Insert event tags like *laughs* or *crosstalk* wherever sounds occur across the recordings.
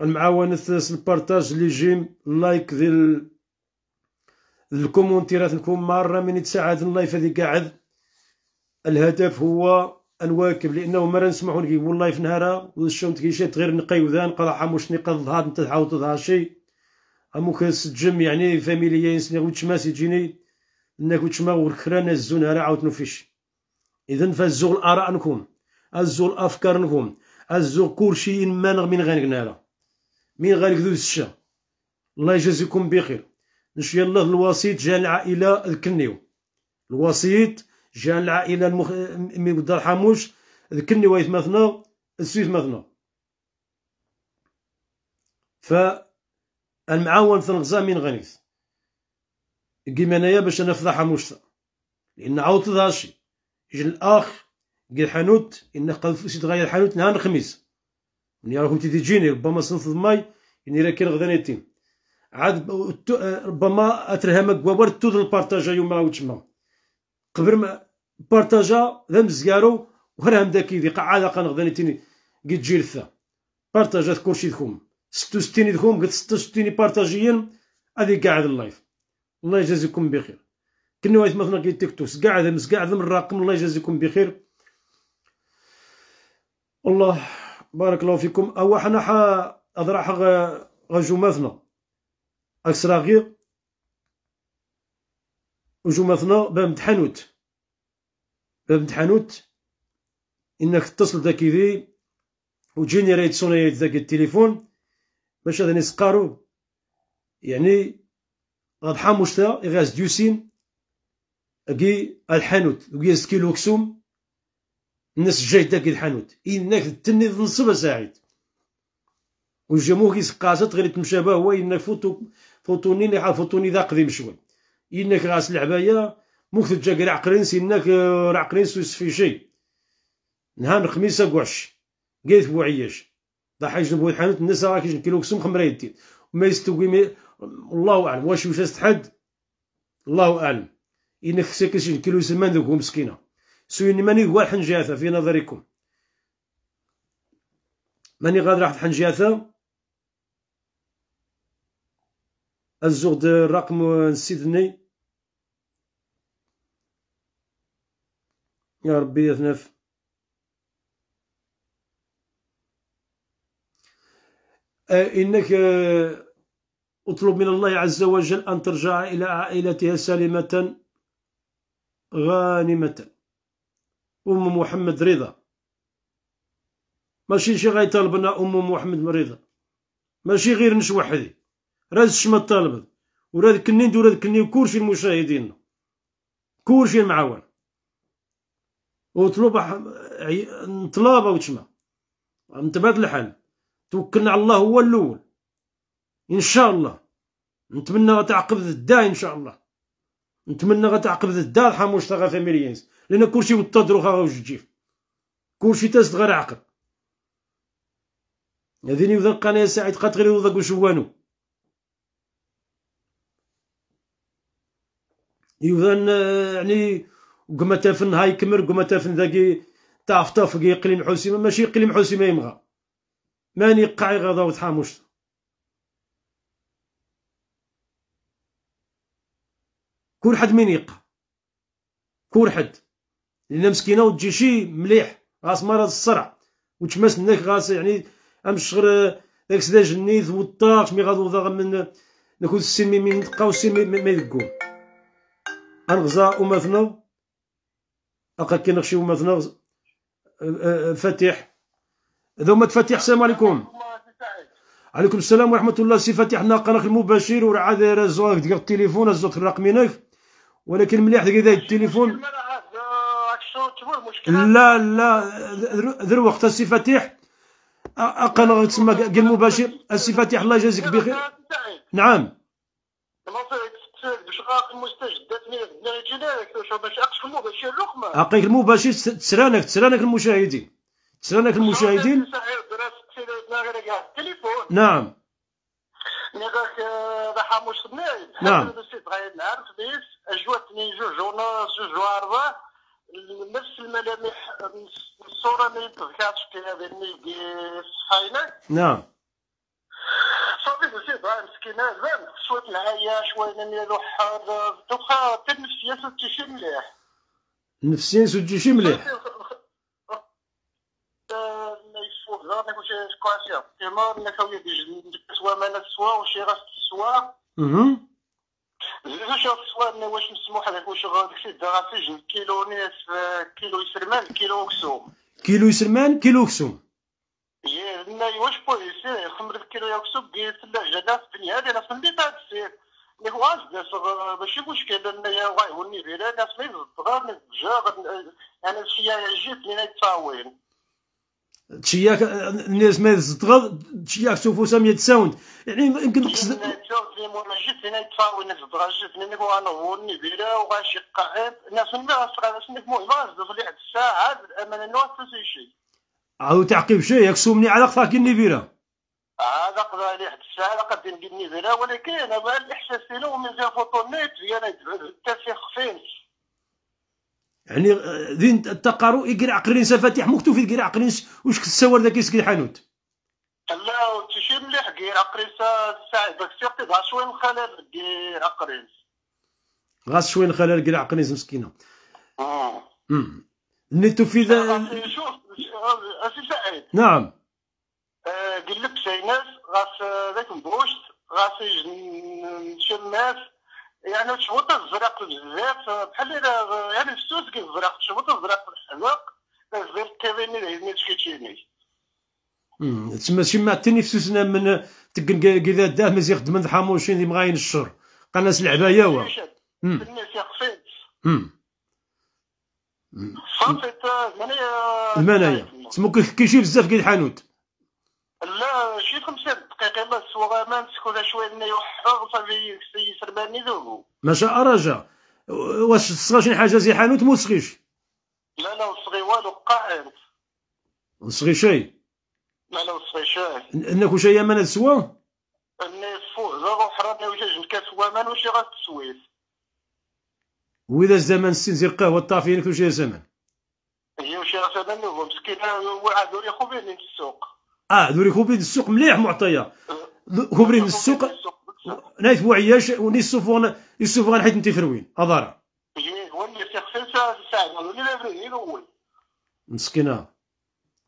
المعاونه البارتاج لي جيم اللايك ديال الكومونتيرات نكون مره من تساعد اللايف هذه قاعد الهدف هو نواكب لانه ما نسمعوا نقول اللايف نهارا نهار والشوم تكيشات غير نقي وذان قرا مش نقى الظهر انت تحاول تظهر شي امو كنسجم يعني فاميليا ينسني وتشماس سيجيني انك وتشما والكران نهزو نهارا عاود نوفيش اذا فالزو الاراء نكون الزو الافكار نكون الزو كل شيء ما من غير نقنا مين غنكذوب الشا الله يجازيكم بخير ان الله الوسيط جا العائله الكنيو الوسيط جا العائله المخ... من دار الحاموش ذكرني وايت مثنى السيد مثنى ف المعاون الغزا من غنيث قيم انايا باش انا فضح حموشتا لان عاودت هادشي شي يجي الاخ قال حانوت ان قال سيد غير حانوت نهار الخميس يعني راكم تيجيني ربما صنف ماي يعني راه كاين غدا يتيم عاد ربما اترهمك بوابر تو البارطاجا يوم ما تما قبل ما بارطاجا ذا مزيارو وهرهم داك يدي قاعده قنغدا يتيني قد تجي لثا بارطاجات كلشي دكم 66 دكم قد 66 بارطاجيا هذه قاعد اللايف الله يجازيكم بخير كنا وايت مثلا كي تيك توكس قاعد ذم قاعد ذم الرقم الله يجازيكم بخير الله بارك الله فيكم أو حنا ح أضرع حق غجوماثنا أكسرا غير وجوماثنا بامد حانوت بامد حانوت إنك تتصل ذاك ذي وجيني رايت سوني ذاك التليفون باش هذا نسقارو يعني غضحا مشتا غاز ديوسين أكي الحانوت وكي سكيلو كسوم الناس جاي كي الحانوت انك تني تنصب سعيد والجمهور يسقاسات غير تمشى تمشابه هو انك فوتو فوتوني اللي فوتوني ذا قديم شوي انك غاس العبايه موك تجا كرا عقرين انك راع عقرين سويس في شي نهار الخميس كوعش قالت بوعياش ضحي حاج الحانوت الناس راه كيجن كيلو كسوم خمره يدين ما يستوي مي... الله اعلم واش واش تحد الله اعلم انك ساكن كيلو سمان ذوك مسكينه سؤالني من هو الحنجافة في نظركم ماني غادر راح الزوغ الزغد رقم سيدني يا ربي يثنف أه، إنك أه، اطلب من الله عز وجل أن ترجع إلى عائلتها سالمة غانمة ام محمد رضا ماشي شي غيطالب ام محمد رضا ماشي غير نش وحدي راه الشمه طالب وراه كني ندير هذا كني كلشي المشاهدين كلشي معاون وطلب طلابه وتشما متبادل الحال توكلنا على الله هو الاول ان شاء الله نتمنى غتعقب الدا ان شاء الله نتمنى غتعقب الدا الحموش تاع مليانس لان كلشي وطاد روحها وجوج جيف كلشي تاسد غير عقل هذين وذا قناه سعيد قاتغير يوضا وشوانو يوذا يعني قما تافن هاي كمر قما تافن ذاكي تعف طاف يقلم حسيمه ماشي قليم حسيمه يمغى ماني قاعي غدا وتحاموش كل حد من يقع كل حد لان مسكينه وتجي شي مليح راس مرض الصرع وتشمس منك غاس يعني امشغر آه، داك سدا جني ثوطاش مي غادو ضغ من ناكل السين مي نتقاو السين مي يدقو غنغزا وماثنا اقا كي نغشي وماثنا آه، آه، فاتح هذا هما فاتح السلام عليكم عليكم السلام ورحمه الله سي فاتح ناقلك المباشر ورعا داير زوك ديال التليفون زوك هناك ولكن مليح ديك التليفون لا لا ذر وقت السي فتيح اقل تسمى قال مباشر السي فتيح الله يجازيك بخير نعم عقيك المباشر تسرانك تسرانك المشاهدين تسرانك المشاهدين نعم آه، نعم نعم نفس الملامح الصوره ما تذكرت في هذا اللي صحينا نعم صافي سيدي مسكينه زعما شويه الهيا شويه من حار دوكا حتى النفسيه سدتي شي مليح النفسيه سدتي شي مليح *laughs* آه، ما سوا ما سوا زوج صوالنا واش مسموح لك واش غادي دا تجي كيلو ناس كيلو يسرمان كيلو كسوم كيلو يسرمان كيلو كسوم يا ناي واش بوليسي خمر كيلو يا ديال الثلاجه دا في الدنيا هذه ناس اللي بعد السير اللي هو اسد ماشي مشكل ان واي وني بلا ناس ما يزبطها نتجا يعني الشيا يعجبني لينا يتساوين تشياك الناس ما تغض تشياك سوفو سامي تساوند يعني يمكن تقصد ديمون جد هنا يتفاوي ناس درجت من هو انا هو النبيله وغاش قاعد ناس من بعد صغار سنك مو غاز دخل واحد الساعه الامان انه تنسي شيء عاود تعقيب شيء ياك سومني على قفاك النبيله هذا قضى لي واحد الساعه قد ندير النبيله ولكن هذا الاحساس ديالو من زي فوتونيت يعني التسيخ آه، فين يعني ذين التقارو يقرا عقرين سفاتيح مكتوف يقرا عقرين واش كتساور ذاك يسكي الحانوت ماشي مليح كي اقريس داك السيرتي غا شوين خلال كي اقريس غا شوين خلال كي اقريس مسكينه امم نيتو في ذا شوف اسي سعيد نعم آه، قال لك شي ناس غاس آه، ذاك مبروشت غاس نشماس يعني تشوط الزرق بزاف بحال يعني في السوس كي الزرق تشوط الزرق في الحذاق الزرق كافيني يعني هيزني تشكيتيني تسمى شيما تنفسسنا من تكن كيدا داه مزيغ من الحاموشين اللي مغاين الشر قال ناس العبايه وا الناس يقصد صافي المنايا تسمو كيشي بزاف كي الحانوت لا شي خمسة دقائق الا الصوغه ما نسكن شويه لنا يوحر صافي يسربان ذوبو ما شاء رجا واش تصغى شي حاجه زي حانوت تصغيش لا لا وصغي والو قاعد وصغي شي ما نوصفيش انك واش هي ما نسوا فوق روح راني وجاج نكسوا ما واش غتسويس واذا الزمن السنزير قهوه الطافيين واش هي زمان هي واش غتبان لهم مسكينه دوري خوبين السوق اه دوري خوبين السوق مليح معطيه أه. خوبين السوق نايت وعياش وني السوفون السوفون حيت انت فروين اضاره هو إيه، اللي سيخفل ساعه ولا لا الاول مسكينه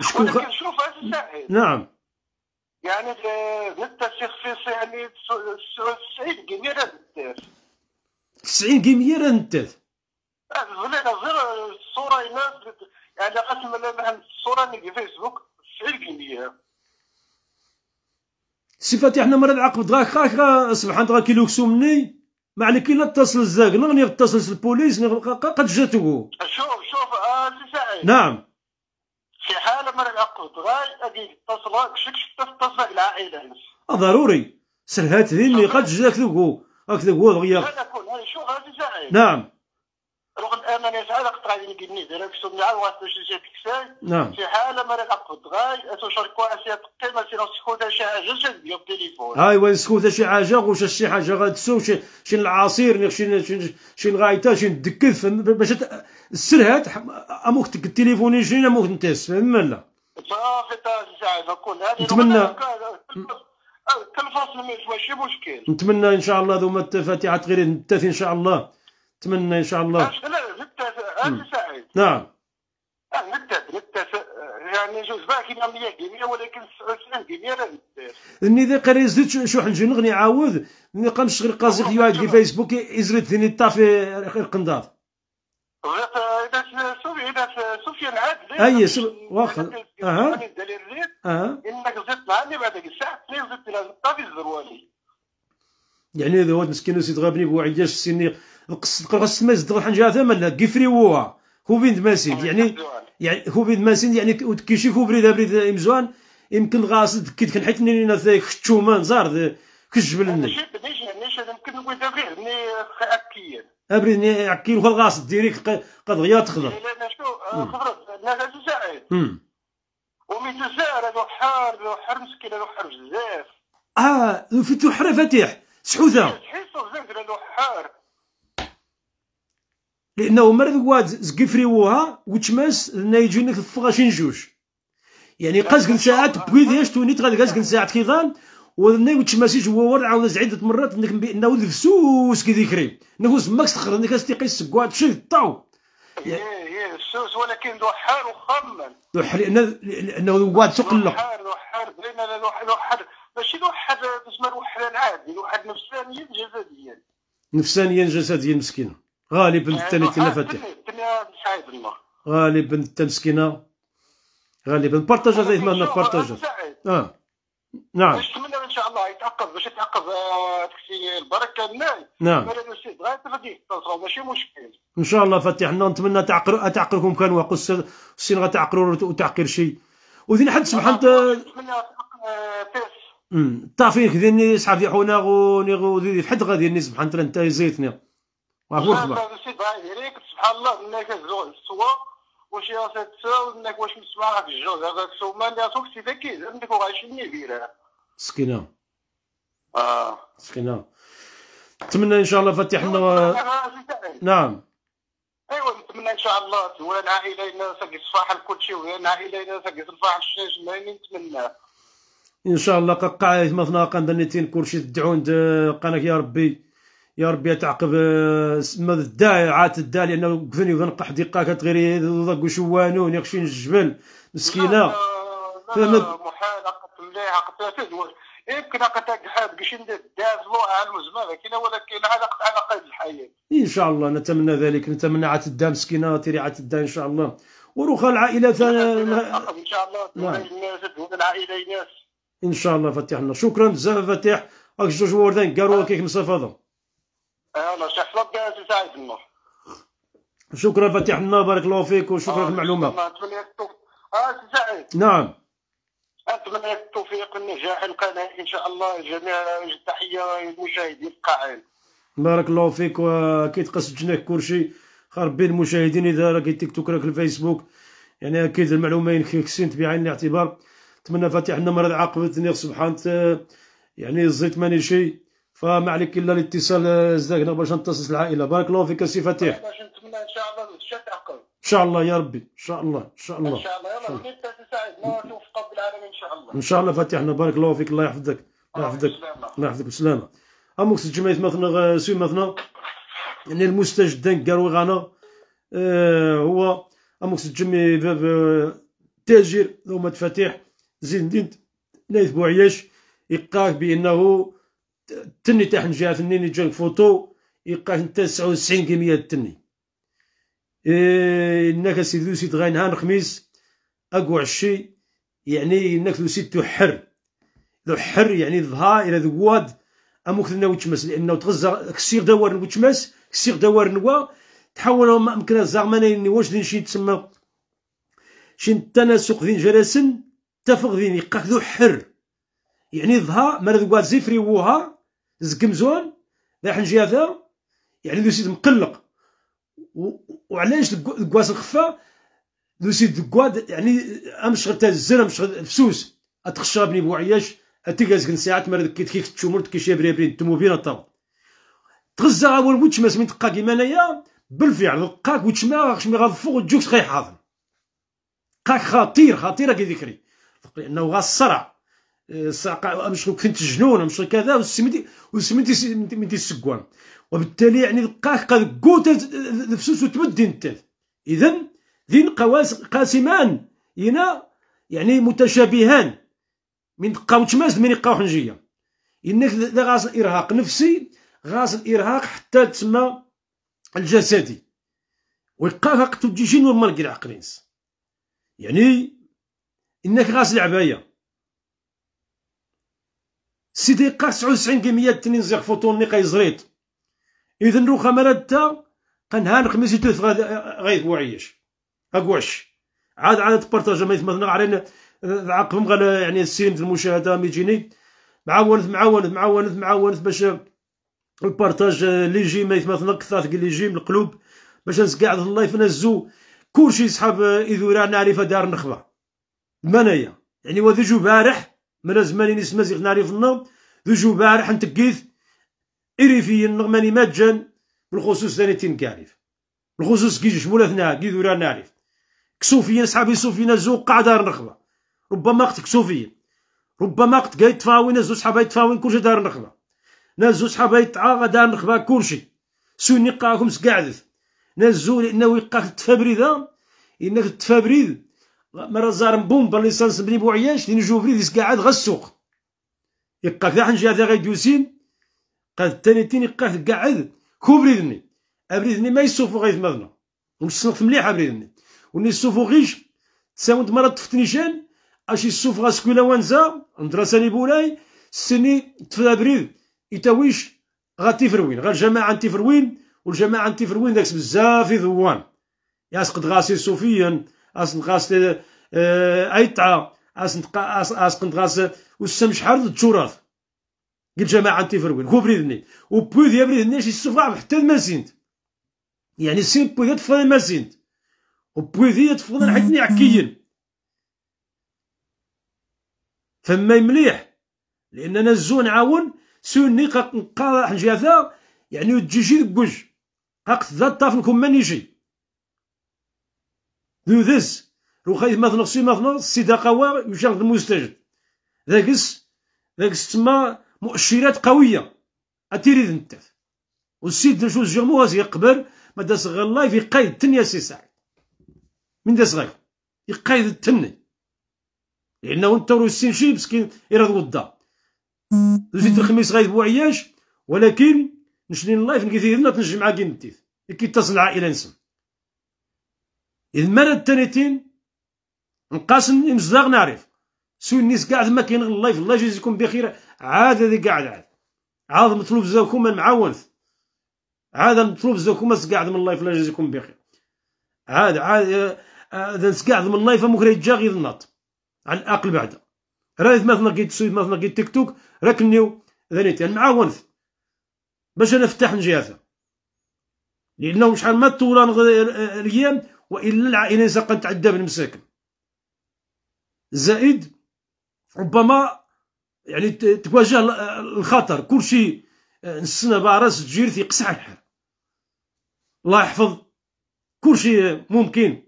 شكون خ... شوف هذا نعم يعني التخصيص يعني 90 كيمياء راه نتاف 90 كيمياء راه نتاف أه، زين غير الصوره هنا يعني قسم الصوره اللي في فيسبوك 90 سي صفاتي احنا مرات عقب دغاك خاك سبحان دغاك كيلوكسو مني ما عليك الا اتصل الزاك نغني اتصل البوليس قد جاتو شوف شوف آه نعم في حال العائله ضروري سرهات ذي اللي قد جزاك ذوكو هاك ذوكو شو غادي زعيم نعم رغم انا نسعى قطع غادي نقول نيدير راك سمي واحد باش نعم. في حاله ما العقد غاي اتشاركوا اسيا قيمه سي شي حاجه جنبي التليفون ايوا سكوت شي حاجه شي حاجه غاتسو شي شي العصير شي شي شي شي ندكف باش السرهات اموك تك التليفون يجينا موك نتاس فهمنا نتمنى أه، نتمنى ان شاء الله ذوما فاتحه غير التافي ان شاء الله نتمنى ان شاء الله أه، أه، نعم يعني جوج باكي 100 ولكن 99 ني ذا قري زدت شو حنجي نغني عاود ني قام شغل قازق يوعد في فيسبوك يزرد ثني طافي القنضاف اي سب واخا اها اها انك زدت لعلي بعدك الساعه 2 زدت لازم طافي يعني هذا واد مسكين سيد غابني بو بوعياش سيني قصد قصد ما زد يصدق الحنجه ثمن كيفري هو هو بين دماسين يعني يعني هو بين دماسين يعني كيشوفوا بريد بريد مزوان يمكن غاصد كي كان حيت نينا خشومان زار كجبل النيل. ماشي ليش يمكن نقول دابا غير ني اكيد ابريد كيلو في الغاص ديريكت قد غيا تخضر إيه، لا شو آه، خضرت لا الجزائر ومن الجزائر هذو حار هذو حر مسكين هذو حر بزاف اه فتو حرا فاتح سحوثه إيه، تحسو بزاف هذو حار لانه مرض واد لنا وتشماس نايجونك الفغاشين جوج يعني قاسك ساعات بويديش توني تغلقاسك ساعات كيظان وذني وتشماسيش وور عاود عدة مرات انك ناود فسوس كي ذكري نفوس ماكس تخرج انك استيقي السكوات شي طاو ايه ايه فسوس ولكن ذو حار وخمن ذو حار لانه واد سوق اللق ذو حار ذو حار لان ذو حار ماشي ذو حار اسمه ذو حار عادي ذو حار نفسانيا جسديا نفسانيا جسديا إيه، مسكينه غالبا الثاني كنا فاتح غالبا انت مسكينه غالبا بارطاجا زي ما انا بارطاجا اه نعم شاء الله يتعقب باش يتعقب آه، تكسي البركه الناي نعم غير تفدي ماشي مشكل ان شاء الله فتح نعم، نتمنى تعقلوا تعقركم كان واقو السين غتعقروا وتعقر شيء وذين حد سبحان نعم، الله نعم، تعقل طافين آه، كذيني صحاب دي حونا غوني غودي في حد غادي ني سبحان الله انت زيتني واخو الخبر سبحان الله انك السوا واش تساو سيد واش مسمع في الجوز هذاك سومان يا سي ذكي عندك وغاشي ني بيرا سكينه اه سكينه نتمنى ان شاء الله فاتح لنا نعم ايوا نتمنى ان شاء الله تولى العائله لنا ساقي الصفاح لكل شيء وهي العائله لنا ساقي الصفاح الشاش ماني نتمنى ان شاء الله قاع ثنا قندنيتين كل كلشي عند قانك يا ربي يا ربي تعقب آه، ما الداعي عاد الداعي لانه وقفني ونقح دقه كتغيري ضق شوانون يخشين الجبل مسكينه لا لا محال تزوج يمكن قش على المزمه لكن ولكن على قيد الحياه ان شاء الله نتمنى ذلك نتمنى عاد الدام مسكينه تيري عاد الدام ان شاء الله وروخ العائله ان شاء الله نعم. العائله ان شاء الله فتح لنا شكرا بزاف فتح راك جوج وردان قالوا كيك مصفضه هذا آه، آه، شكرا فتح لنا بارك الله فيك وشكرا في المعلومه آه، نعم اتمنى التوفيق والنجاح القناه ان شاء الله جميع التحيه للمشاهدين القاعين بارك الله فيك وكيتقصد كل كلشي خربي المشاهدين اذا راك التيك توك راك الفيسبوك يعني اكيد المعلومه كسنت بعين الاعتبار نتمنى فاتح لنا مرض عاقبه سبحان يعني زيت ماني شيء فما عليك الا الاتصال زداكنا باش نتصل العائله بارك الله فيك سي فاتح باش نتمنى ان شاء الله ان شاء الله يا ربي ان شاء الله ان شاء الله ان شاء الله يلا ان شاء الله فاتحنا بارك الله فيك الله يحفظك الله يحفظك الله يحفظك بالسلامه امك جمعيه مثلا آه، سي مثلا يعني المستجد قالوا غانا آه هو امك سجمي باب آه، آه، تاجر لو مفاتيح زين الدين نايف بوعياش يقاك بانه التني تاع جهه ثنين جاك فوتو يقاك انت 99 كمية تني إيه انك سيدي سيد غاين نهار اقوى عشي يعني انك لو حر ذو حر يعني ظها الى ذواد لنا وتشمس لانه تغزا كسير دوار وتشمس كسير دوار نوا تحول ما امكن اني واش دين شي تسمى شي التناسق ذين جراسن تفق ذين يقاك ذو حر يعني ظها مال ذواد زيفري وها زكمزون راح نجي هذا يعني ذو سيت مقلق وعلاش الكواس الخفه دوسي دكواد يعني امشغل تا الزر امشغل فسوس اتخشى بني بوعياش اتيكاز كن ساعات مرد كي تكيك تشومر تكيشي بريبرين الطوموبيل الطاو تغزا هو وتش ماس من تقا كيما انايا بالفعل لقاك وتش ما غاش مي وتجوك تخي حاضر قاك خطير خطير كي ذكري لانه غا الصرع الصرع امشغل كنت جنون امشغل كذا وسميتي وسميتي سميتي السكوان وبالتالي يعني لقاك قاد كوتا الفسوس وتمدي انت اذا ذين قاسمان ينا يعني متشابهان من قاو تماس من قاو حنجيه انك ذا الارهاق ارهاق نفسي غاز الارهاق حتى تسمى الجسدي ويقاهق تجيشين نورمال ومالك العقلينس يعني انك غاز العبايه سيدي قا 99% تنين زيغ فوتون نقا يزريط اذا روخا مراد تا قنهان خميسي توث غايد اقوعش عاد عاد تبارطاجا ما يتمثلنا غارين عقبهم قال يعني السين المشاهده ميجيني معاونت معاونت معاونت معاونت باش البارتاج لي جي ما يتمثل كثاث لي جي من القلوب باش نسقعد اللايف نهزو كلشي صحاب اذورا نعرف دار النخبه منايا يعني جو بارح من زمان زيغ نعرف النوم ذو بارح نتكيث في النغماني مجان بالخصوص ثاني تنكاريف بالخصوص كيجي شمولة ثنا كي ذورا نعرف كسوفيين صحابي سوفينا زو قاع نخبه ربما قت كسوفيين ربما قت قايد تفاوين زو صحابي يتفاوين كلشي دار نخبه ناس صحابي صحابه دار نخبه كلشي سوني قاكم سكاعدث ناس زو لانه يقاك تفابريدا آه؟ انك تفابريد مرة زار بومبا ليسانس بني بوعياش لين جو فريد يسكاعد غا السوق يقاك ذا حنجي هذا غيدوسين قال تانيتين يقاك قاعد كوبريدني ابريدني ما يسوفو غيث مذنا ونسنقت مليح ابريدني وني سوفو غيش تساوند مرات تفتنيشان اش السوف غاسكولا وانزا ندرساني بولاي سني تفابريد يتاويش غا غير جماعة فروين والجماعة فروين داكس بزاف ذوان ياسقد غاسي صوفيا اسن غاس ايتعا اسن اسقد غاس وسم شحال تشوراث قلت جماعة فروين كو بريدني وبوذي يا بريدني شي السوف حتى المازينت يعني سين بوذي تفضل المازينت وبويذي تفضل حيتني عكيين فما مليح لاننا الزون نعاون سوني قنقا حنجاثا يعني تجيجي دكوج قاقت ذا طافنكم مانيجي ذو ذز لو خايف ما تنقصي ما تنقص السيدة قوى يجان المستجد ذاكس ذاكس تما مؤشرات قوية اتيري ذنتف والسيد نشوز جموها يقبل ما داس الله في قيد تنيا سيسار من دا صغير يقايد التني لانه انت روسين شي مسكين يراد ودا زيد الخميس غايد بوعياش ولكن نشني اللايف نكثير لنا تنجم معاك نتيث كي تصل العائله نسم اذا مال تانيتين نقاسم مزاغ نعرف سو الناس قاعد ما كاين اللايف الله يجزيكم بخير عاد هذه قاعد عاد عاد مطلوب زاكم ما نعاونش عاد مطلوب زاكم قاعد من اللايف الله يجزيكم بخير عاد عاد آه، ذنس كاع ضمن نايفه مكره يتجاغي الناط على الاقل بعدا رايت مثلا كي تسويد مثلا كي تيك توك نيو ذنيتي يعني معاونث باش انا نفتح نجياثه لانه شحال ما توران آه، الايام والا العائله ساقا تعدى بالمساكن زائد ربما يعني تواجه الخطر كل شيء آه، نسنا بارس تجير في الحال الله يحفظ كل شيء ممكن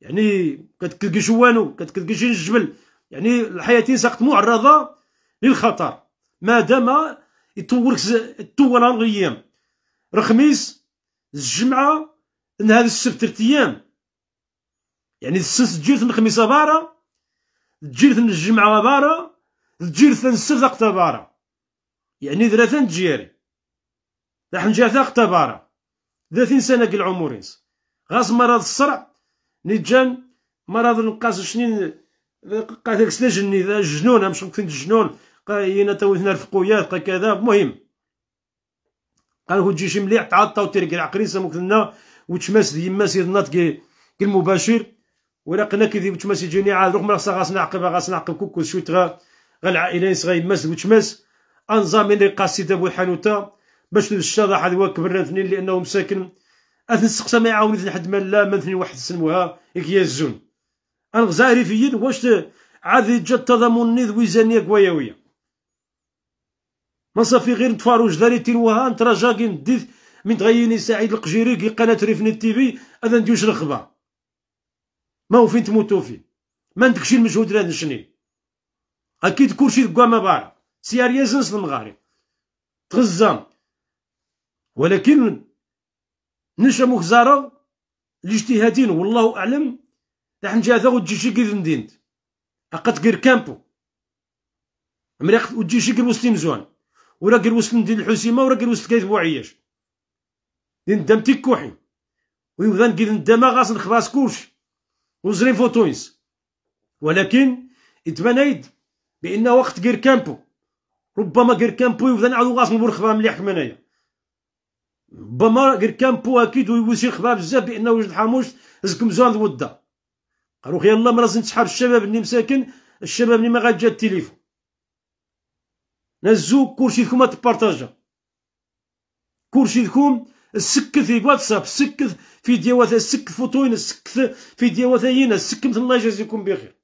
يعني كتكلكش والو شي الجبل يعني الحياه ساقت معرضه للخطر ما دام يطولك طول الايام الخميس الجمعه نهار السبت ثلاث ايام يعني السبت تجيرت الخميس بارا تجيرت الجمعه بارا تجيرت السبت اختبارا يعني ثلاثه تجيري راح نجي ثلاثه اختبارا ثلاثين سنه عمرين غاز مرض الصرع نيجان مرض نقاس شنين قاتلك جني ذا جنون مش ممكن الجنون قاينا إيه، هنا الفقويات قا كذا المهم قال هو تجيش مليح تعطى وترك العقريسه وتشمس وتشماس يماس ينط كي المباشر ولا قنا كذي وتشمس يجيني عاد روح راسنا غاس نعقب غاس نعقب كوكو شو تغا غا العائله يماس وتشمس انظام اللي قاسي دابو حانوتا باش الشاذ هذا كبرنا لانه مساكن سقسا ما يعاوني حد ما لا ثني واحد سموها الزون انا غزاري يد واش عاد جا التضامن نيد ويزانيه كوايا ما صافي غير نتفارو جداري تنوها انت نتراجا كي نديت من تغيني سعيد القجيري كي قناه ريفني تي في هذا نديوش الخبا ما هو فين تموتو فيه ما عندكش المجهود لهذا نشني اكيد كلشي تقوى ما بار سياريا زنس المغارب تغزام ولكن نشمو خزارة لاجتهادين والله أعلم راح نجي هذا وتجي شي كيف مدينت أقد غير كامبو مريق وتجي شي غير وسط مزوان ولا غير وسط مدينة الحسيمة ولا غير وسط كيف بوعياش دين دم تيكوحي ويبدا كيف ندما غاس نخلاص كلشي وزري فوتوينس ولكن اتمنيت بان وقت غير كامبو ربما غير كامبو يبدا نعاودو غاس نبور خبا مليح كمانايا بما غير كان بو اكيد ويوزي خبار بزاف بانه وجد حاموش زكم زوان الودة قالوا خير الله ما لازم تشحال الشباب اللي مساكن الشباب اللي ما غاتجا التليفون نزو لكم تبارطاجا لكم السكث في واتساب السكث فيديوهات سكت فوتوين السكث فيديوهات ديوات سكت الله يجازيكم بخير